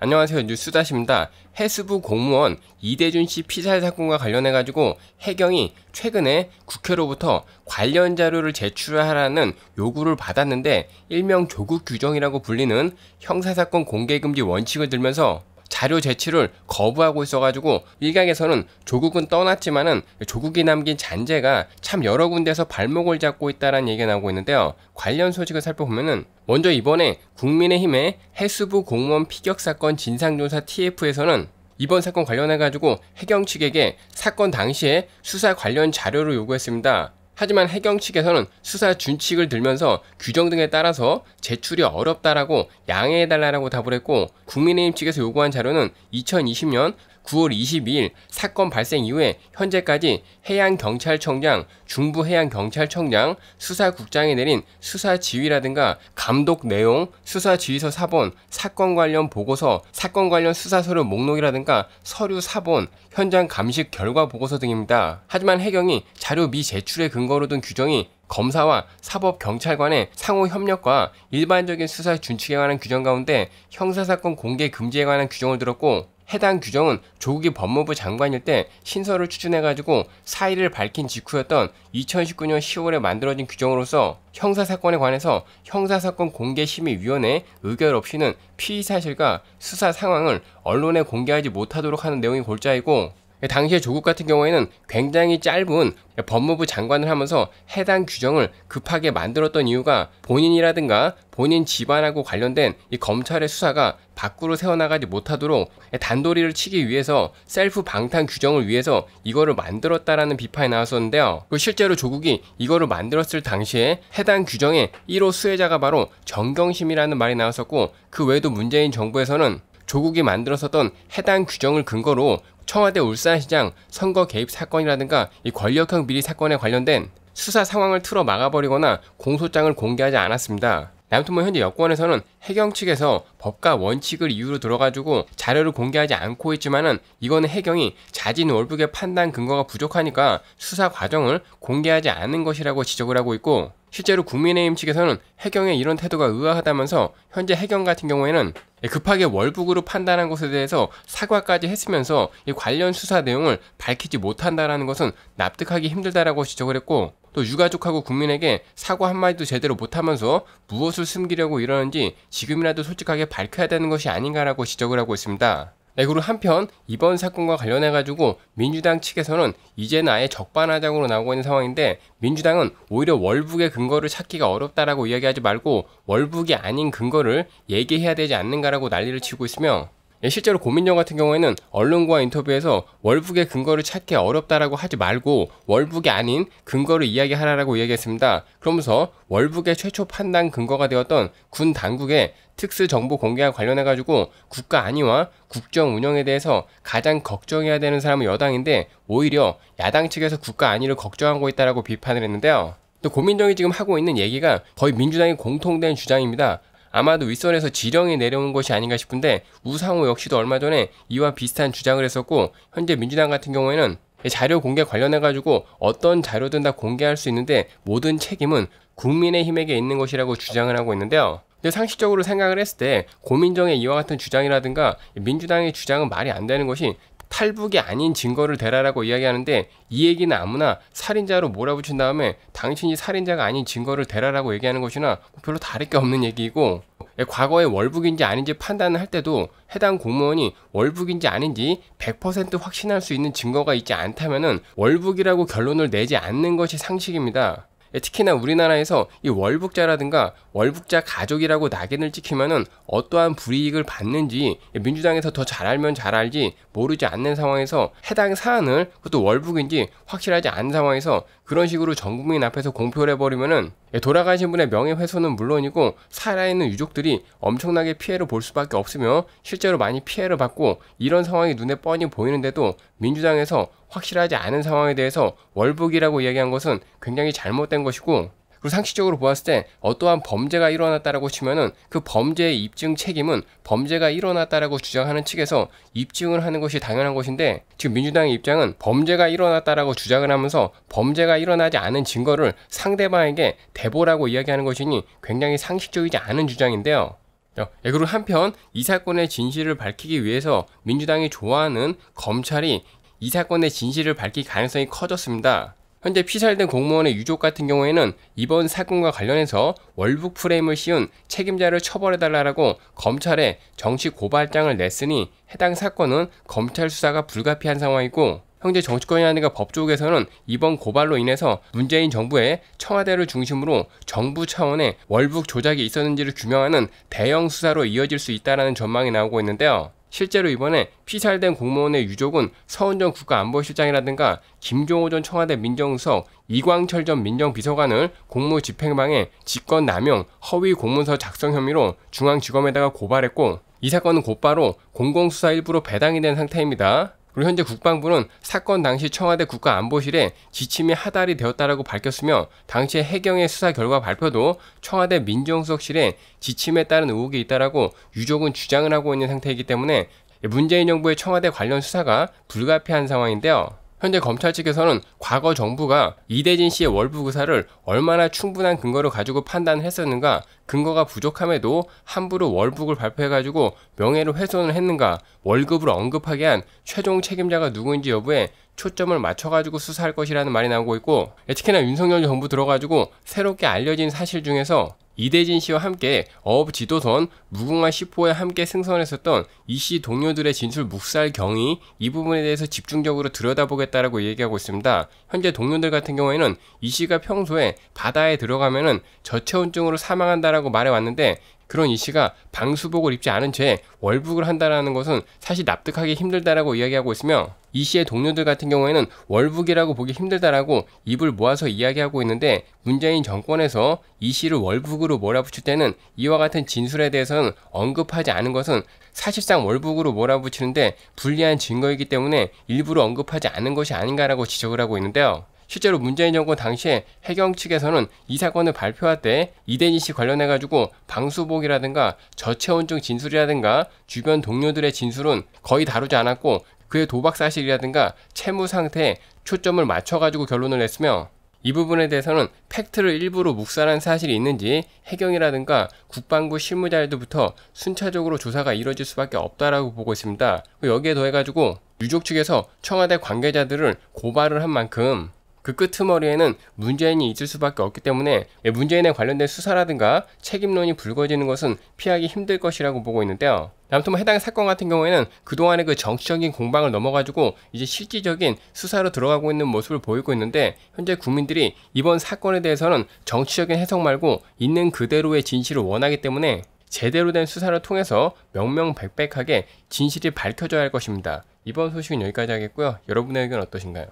안녕하세요. 뉴스다시입니다. 해수부 공무원 이대준 씨 피살 사건과 관련해 가지고 해경이 최근에 국회로부터 관련 자료를 제출하라는 요구를 받았는데 일명 조국 규정이라고 불리는 형사사건 공개금지 원칙을 들면서 자료 제출을 거부하고 있어가지고 일각에서는 조국은 떠났지만은 조국이 남긴 잔재가 참 여러 군데서 발목을 잡고 있다라는 얘기가 나오고 있는데요. 관련 소식을 살펴보면은 먼저 이번에 국민의힘의 해수부 공무원 피격 사건 진상조사 TF에서는 이번 사건 관련해가지고 해경 측에게 사건 당시에 수사 관련 자료를 요구했습니다. 하지만 해경 측에서는 수사 준칙을 들면서 규정 등에 따라서 제출이 어렵다라고 양해해달라고 답을 했고 국민의힘 측에서 요구한 자료는 2020년 9월 22일 사건 발생 이후에 현재까지 해양경찰청장, 중부해양경찰청장, 수사국장에 내린 수사 지휘라든가 감독 내용, 수사 지휘서 사본, 사건 관련 보고서, 사건 관련 수사서류 목록이라든가 서류 사본, 현장 감식 결과 보고서 등입니다. 하지만 해경이 자료 미제출의 근거로 둔 규정이 검사와 사법경찰관의 상호 협력과 일반적인 수사 준칙에 관한 규정 가운데 형사사건 공개 금지에 관한 규정을 들었고 해당 규정은 조국이 법무부 장관일 때 신설을 추진해가지고 사의를 밝힌 직후였던 2019년 10월에 만들어진 규정으로서 형사사건에 관해서 형사사건 공개심의위원회 의결 없이는 피의 사실과 수사 상황을 언론에 공개하지 못하도록 하는 내용이 골자이고 당시에 조국 같은 경우에는 굉장히 짧은 법무부 장관을 하면서 해당 규정을 급하게 만들었던 이유가 본인이라든가 본인 집안하고 관련된 이 검찰의 수사가 밖으로 새어나가지 못하도록 단도리를 치기 위해서 셀프 방탄 규정을 위해서 이거를 만들었다라는 비판이 나왔었는데요. 그 실제로 조국이 이거를 만들었을 당시에 해당 규정의 1호 수혜자가 바로 정경심이라는 말이 나왔었고 그 외에도 문재인 정부에서는 조국이 만들었었던 해당 규정을 근거로 청와대 울산시장 선거 개입 사건이라든가 이 권력형 비리 사건에 관련된 수사 상황을 틀어 막아버리거나 공소장을 공개하지 않았습니다. 남통모 현재 여권에서는 해경 측에서 법과 원칙을 이유로 들어가지고 자료를 공개하지 않고 있지만은 이거는 해경이 자진 월북의 판단 근거가 부족하니까 수사 과정을 공개하지 않은 것이라고 지적을 하고 있고 실제로 국민의힘 측에서는 해경의 이런 태도가 의아하다면서 현재 해경 같은 경우에는 예, 급하게 월북으로 판단한 것에 대해서 사과까지 했으면서 이 관련 수사 내용을 밝히지 못한다라는 것은 납득하기 힘들다라고 지적을 했고 또 유가족하고 국민에게 사과 한마디도 제대로 못하면서 무엇을 숨기려고 이러는지 지금이라도 솔직하게 밝혀야 되는 것이 아닌가라고 지적을 하고 있습니다. 그리고 한편 이번 사건과 관련해 가지고 민주당 측에서는 이제는 아예 적반하장으로 나오고 있는 상황인데 민주당은 오히려 월북의 근거를 찾기가 어렵다라고 이야기하지 말고 월북이 아닌 근거를 얘기해야 되지 않는가라고 난리를 치고 있으며 예, 실제로 고민정 같은 경우에는 언론과 인터뷰에서 월북의 근거를 찾기 어렵다라고 하지 말고 월북이 아닌 근거를 이야기하라라고 이야기했습니다. 그러면서 월북의 최초 판단 근거가 되었던 군 당국의 특수 정보 공개와 관련해 가지고 국가 안위와 국정 운영에 대해서 가장 걱정해야 되는 사람은 여당인데 오히려 야당 측에서 국가 안위를 걱정하고 있다라고 비판을 했는데요. 또 고민정이 지금 하고 있는 얘기가 거의 민주당의 공통된 주장입니다. 아마도 윗선에서 지령이 내려온 것이 아닌가 싶은데 우상호 역시도 얼마 전에 이와 비슷한 주장을 했었고 현재 민주당 같은 경우에는 자료 공개 관련해 가지고 어떤 자료든 다 공개할 수 있는데 모든 책임은 국민의힘에게 있는 것이라고 주장을 하고 있는데요. 근데 상식적으로 생각을 했을 때 고민정의 이와 같은 주장이라든가 민주당의 주장은 말이 안 되는 것이 탈북이 아닌 증거를 대라라고 이야기하는데 이 얘기는 아무나 살인자로 몰아붙인 다음에 당신이 살인자가 아닌 증거를 대라라고 얘기하는 것이나 별로 다를 게 없는 얘기이고 예, 과거에 월북인지 아닌지 판단을 할 때도 해당 공무원이 월북인지 아닌지 100% 확신할 수 있는 증거가 있지 않다면 월북이라고 결론을 내지 않는 것이 상식입니다. 예, 특히나 우리나라에서 이 월북자라든가 월북자 가족이라고 낙인을 찍히면은 어떠한 불이익을 받는지 예, 민주당에서 더 잘 알면 잘 알지 모르지 않는 상황에서 해당 사안을 그것도 월북인지 확실하지 않은 상황에서 그런 식으로 전 국민 앞에서 공표를 해버리면은 예, 돌아가신 분의 명예훼손은 물론이고 살아있는 유족들이 엄청나게 피해를 볼 수밖에 없으며 실제로 많이 피해를 받고 이런 상황이 눈에 뻔히 보이는데도 민주당에서 확실하지 않은 상황에 대해서 월북이라고 이야기한 것은 굉장히 잘못된 것이고 그리고 상식적으로 보았을 때 어떠한 범죄가 일어났다라고 치면은 그 범죄의 입증 책임은 범죄가 일어났다라고 주장하는 측에서 입증을 하는 것이 당연한 것인데 지금 민주당의 입장은 범죄가 일어났다라고 주장을 하면서 범죄가 일어나지 않은 증거를 상대방에게 대보라고 이야기하는 것이니 굉장히 상식적이지 않은 주장인데요. 어, 예, 그리고 한편 이 사건의 진실을 밝히기 위해서 민주당이 좋아하는 검찰이 이 사건의 진실을 밝힐 가능성이 커졌습니다. 현재 피살된 공무원의 유족 같은 경우에는 이번 사건과 관련해서 월북 프레임을 씌운 책임자를 처벌해달라고 검찰에 정치 고발장을 냈으니 해당 사건은 검찰 수사가 불가피한 상황이고 현재 정치권 이안위가 법조계에서는 이번 고발로 인해서 문재인 정부의 청와대를 중심으로 정부 차원의 월북 조작이 있었는지를 규명하는 대형 수사로 이어질 수 있다는 전망이 나오고 있는데요. 실제로 이번에 피살된 공무원의 유족은 서훈 정 국가안보실장이라든가 김종호 전 청와대 민정수석, 이광철 전 민정비서관을 공무집행방해, 직권남용, 허위 공문서 작성 혐의로 중앙지검에다가 고발했고 이 사건은 곧바로 공공수사 일부로 배당이 된 상태입니다. 그리고 현재 국방부는 사건 당시 청와대 국가안보실에 지침이 하달이 되었다라고 밝혔으며 당시의 해경의 수사 결과 발표도 청와대 민정수석실에 지침에 따른 의혹이 있다라고 유족은 주장을 하고 있는 상태이기 때문에 문재인 정부의 청와대 관련 수사가 불가피한 상황인데요. 현재 검찰 측에서는 과거 정부가 이대진 씨의 월북 의사를 얼마나 충분한 근거를 가지고 판단했었는가, 근거가 부족함에도 함부로 월북을 발표해가지고 명예를 훼손을 했는가, 월급을 언급하게 한 최종 책임자가 누구인지 여부에 초점을 맞춰가지고 수사할 것이라는 말이 나오고 있고, 특히나 윤석열 정부 들어가지고 새롭게 알려진 사실 중에서 이대진 씨와 함께 어업 지도선 무궁화 10호에 함께 승선했었던 이 씨 동료들의 진술 묵살 경위 이 부분에 대해서 집중적으로 들여다보겠다라고 얘기하고 있습니다. 현재 동료들 같은 경우에는 이 씨가 평소에 바다에 들어가면은 저체온증으로 사망한다라고 말해왔는데 그런 이 씨가 방수복을 입지 않은 채 월북을 한다는 것은 사실 납득하기 힘들다라고 이야기하고 있으며 이 씨의 동료들 같은 경우에는 월북이라고 보기 힘들다라고 입을 모아서 이야기하고 있는데 문재인 정권에서 이 씨를 월북으로 몰아붙일 때는 이와 같은 진술에 대해서는 언급하지 않은 것은 사실상 월북으로 몰아붙이는데 불리한 증거이기 때문에 일부러 언급하지 않은 것이 아닌가라고 지적을 하고 있는데요. 실제로 문재인 정부 당시에 해경 측에서는 이 사건을 발표할 때 이대니 씨 관련해가지고 방수복이라든가 저체온증 진술이라든가 주변 동료들의 진술은 거의 다루지 않았고 그의 도박 사실이라든가 채무 상태에 초점을 맞춰가지고 결론을 냈으며 이 부분에 대해서는 팩트를 일부러 묵살한 사실이 있는지 해경이라든가 국방부 실무자들부터 순차적으로 조사가 이뤄질 수밖에 없다라고 보고 있습니다. 여기에 더해가지고 유족 측에서 청와대 관계자들을 고발을 한 만큼 그 끄트머리에는 문재인이 있을 수밖에 없기 때문에 예, 문재인에 관련된 수사라든가 책임론이 불거지는 것은 피하기 힘들 것이라고 보고 있는데요. 아무튼 뭐 해당 사건 같은 경우에는 그동안의 그 정치적인 공방을 넘어가지고 이제 실질적인 수사로 들어가고 있는 모습을 보이고 있는데 현재 국민들이 이번 사건에 대해서는 정치적인 해석 말고 있는 그대로의 진실을 원하기 때문에 제대로 된 수사를 통해서 명명백백하게 진실이 밝혀져야 할 것입니다. 이번 소식은 여기까지 하겠고요. 여러분의 의견 어떠신가요?